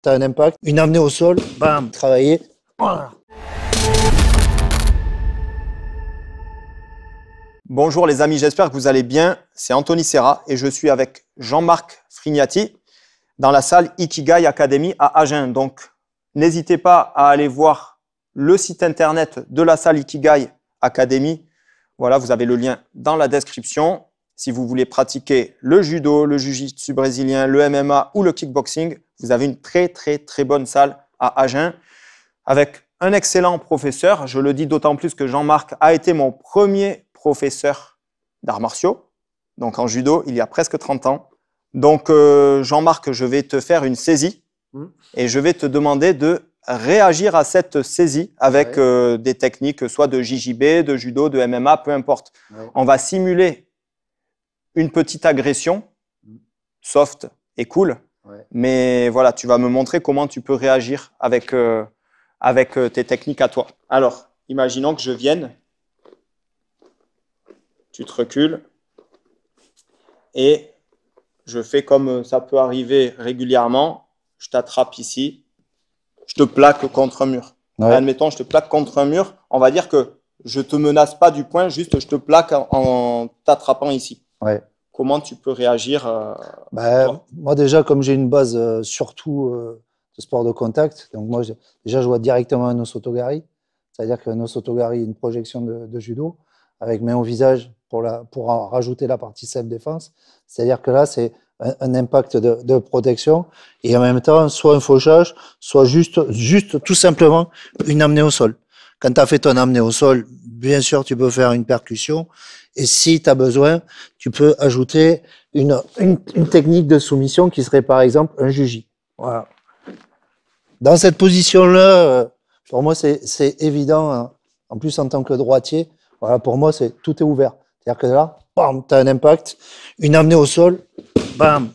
T'as un impact, une amenée au sol, bam, travailler. Bonjour les amis, j'espère que vous allez bien. C'est Anthony Serra et je suis avec Jean-Marc Frignati dans la salle Ikigai Academy à Agen. Donc n'hésitez pas à aller voir le site internet de la salle Ikigai Academy. Voilà, vous avez le lien dans la description. Si vous voulez pratiquer le judo, le jiu-jitsu brésilien, le MMA ou le kickboxing, vous avez une très très très bonne salle à Agen avec un excellent professeur. Je le dis d'autant plus que Jean-Marc a été mon premier professeur d'arts martiaux, donc en judo, il y a presque 30 ans. Donc euh, Jean-Marc, je vais te faire une saisie mmh. et je vais te demander de réagir à cette saisie avec euh, des techniques soit de JJB, de judo, de MMA, peu importe. On va simuler une petite agression, mm. soft et cool. Mais voilà, tu vas me montrer comment tu peux réagir avec, euh, avec euh, tes techniques à toi. Alors, imaginons que je vienne, tu te recules et je fais comme ça peut arriver régulièrement, je t'attrape ici, je te plaque contre un mur. Admettons, je te plaque contre un mur, on va dire que je te menace pas du point, juste je te plaque en t'attrapant ici. Comment tu peux réagir ben, Moi, déjà, comme j'ai une base euh, surtout euh, de sport de contact, donc moi, déjà, je vois directement un Osotogari. C'est-à-dire qu'un Osotogari, une projection de, judo, avec main au visage pour, pour rajouter la partie self-défense. C'est-à-dire que là, c'est un, impact de, protection et en même temps, soit un fauchage, soit juste, juste tout simplement une amenée au sol quand tu as fait ton amener au sol, bien sûr, tu peux faire une percussion. Et si tu as besoin, tu peux ajouter une, technique de soumission qui serait par exemple un juji. Voilà. Dans cette position-là, euh, pour moi, c'est évident. Hein. En plus, en tant que droitier, voilà, pour moi, c'est tout est ouvert. C'est-à-dire que là, bam, tu as un impact, une amenée au sol, bam,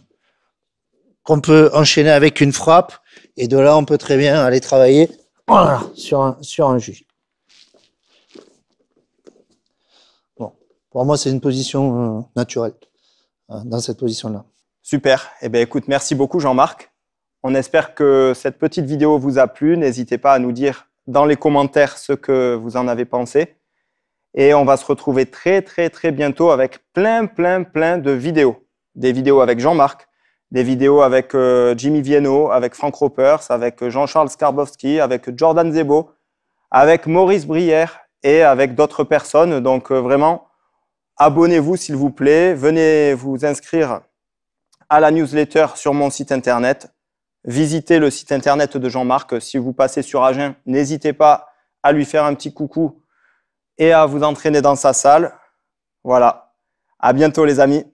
qu'on peut enchaîner avec une frappe. Et de là, on peut très bien aller travailler sur, un, sur un pour moi, c'est une position euh, naturelle euh, dans cette position-là. Super. Eh bien, écoute, merci beaucoup, Jean-Marc. On espère que cette petite vidéo vous a plu. N'hésitez pas à nous dire dans les commentaires ce que vous en avez pensé. Et on va se retrouver très, très, très bientôt avec plein, plein, plein de vidéos. Des vidéos avec Jean-Marc, des vidéos avec euh, Jimmy Vienno, avec Frank Ropers, avec Jean-Charles Skarbowski, avec Jordan Zebo, avec Maurice Brière et avec d'autres personnes. Donc, vraiment, Abonnez-vous s'il vous plaît, venez vous inscrire à la newsletter sur mon site internet. Visitez le site internet de Jean-Marc. Si vous passez sur Agen, n'hésitez pas à lui faire un petit coucou et à vous entraîner dans sa salle. Voilà. À bientôt les amis.